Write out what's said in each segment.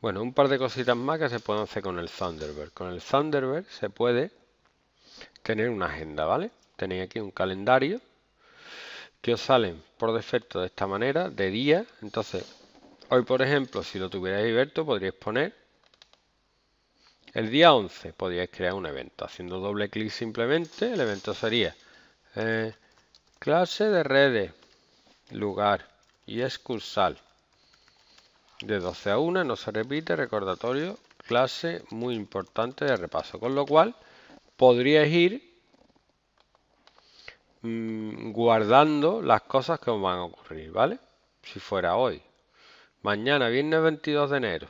Bueno, un par de cositas más que se pueden hacer con el Thunderbird. Con el Thunderbird se puede tener una agenda, ¿vale? Tenéis aquí un calendario que os salen por defecto de esta manera, de día. Entonces, hoy por ejemplo, si lo tuvierais abierto, podríais poner el día 11, podríais crear un evento. Haciendo doble clic simplemente, el evento sería eh, clase de redes, lugar y excursal. De 12 a 1 no se repite, recordatorio, clase muy importante de repaso. Con lo cual, podríais ir mm, guardando las cosas que os van a ocurrir, ¿vale? Si fuera hoy. Mañana, viernes 22 de enero.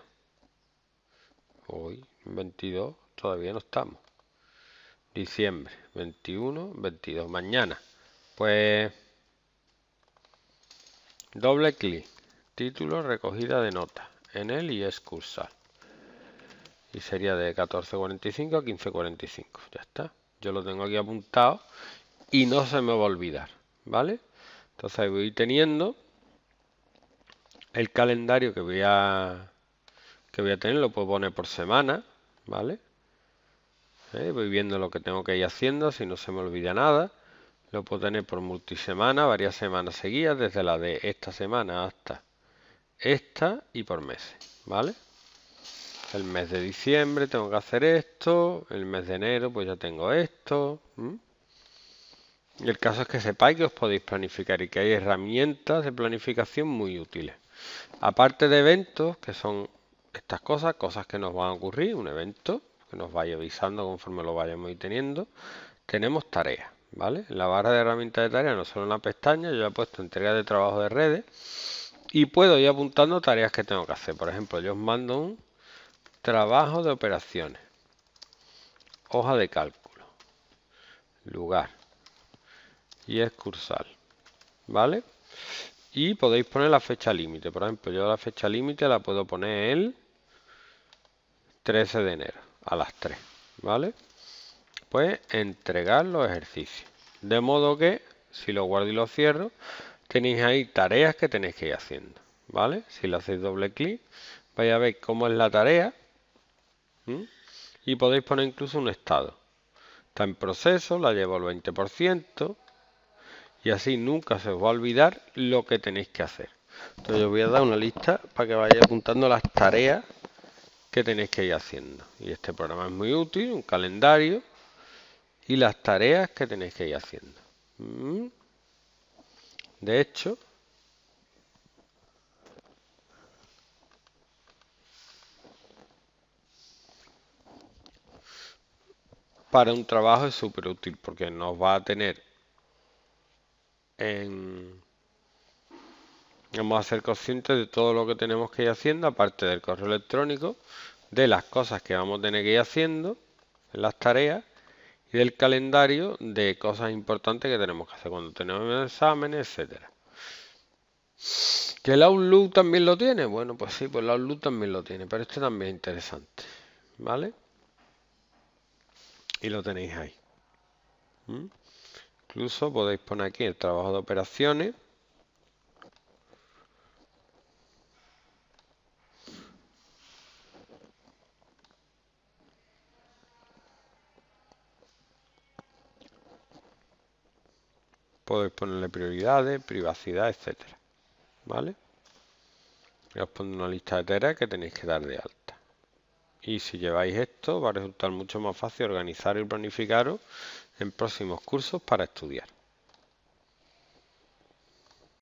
Hoy, 22, todavía no estamos. Diciembre, 21, 22. Mañana. Pues doble clic. Título recogida de nota. En el y es Y sería de 14.45 a 15.45. Ya está. Yo lo tengo aquí apuntado y no se me va a olvidar. ¿Vale? Entonces voy teniendo el calendario que voy a que voy a tener, lo puedo poner por semana, ¿vale? Eh, voy viendo lo que tengo que ir haciendo, si no se me olvida nada. Lo puedo tener por multisemana, varias semanas seguidas, desde la de esta semana hasta esta y por meses, ¿vale? El mes de diciembre tengo que hacer esto, el mes de enero pues ya tengo esto. Y el caso es que sepáis que os podéis planificar y que hay herramientas de planificación muy útiles. Aparte de eventos, que son estas cosas, cosas que nos van a ocurrir, un evento que nos vaya avisando conforme lo vayamos teniendo, tenemos tareas, ¿vale? En la barra de herramientas de tareas, no solo en la pestaña, yo he puesto entrega de trabajo de redes y puedo ir apuntando tareas que tengo que hacer. Por ejemplo, yo os mando un trabajo de operaciones, hoja de cálculo, lugar y excursal. ¿Vale? Y podéis poner la fecha límite. Por ejemplo, yo la fecha límite la puedo poner el 13 de enero a las 3. ¿Vale? Pues entregar los ejercicios. De modo que, si lo guardo y lo cierro, tenéis ahí tareas que tenéis que ir haciendo, ¿vale? Si le hacéis doble clic, vais a ver cómo es la tarea y podéis poner incluso un estado. Está en proceso, la llevo al 20% y así nunca se os va a olvidar lo que tenéis que hacer. Entonces os voy a dar una lista para que vayáis apuntando las tareas que tenéis que ir haciendo. Y este programa es muy útil, un calendario y las tareas que tenéis que ir haciendo. De hecho, para un trabajo es súper útil porque nos va a tener en... Vamos a ser conscientes de todo lo que tenemos que ir haciendo, aparte del correo electrónico, de las cosas que vamos a tener que ir haciendo, las tareas, y el calendario de cosas importantes que tenemos que hacer cuando tenemos exámenes, etcétera. ¿Que el Outlook también lo tiene? Bueno, pues sí, pues el Outlook también lo tiene, pero este también es interesante, ¿vale? Y lo tenéis ahí. ¿Mm? Incluso podéis poner aquí el trabajo de operaciones. Podéis ponerle prioridades, privacidad, etcétera. ¿Vale? os pongo una lista tareas que tenéis que dar de alta. Y si lleváis esto, va a resultar mucho más fácil organizar y planificaros en próximos cursos para estudiar.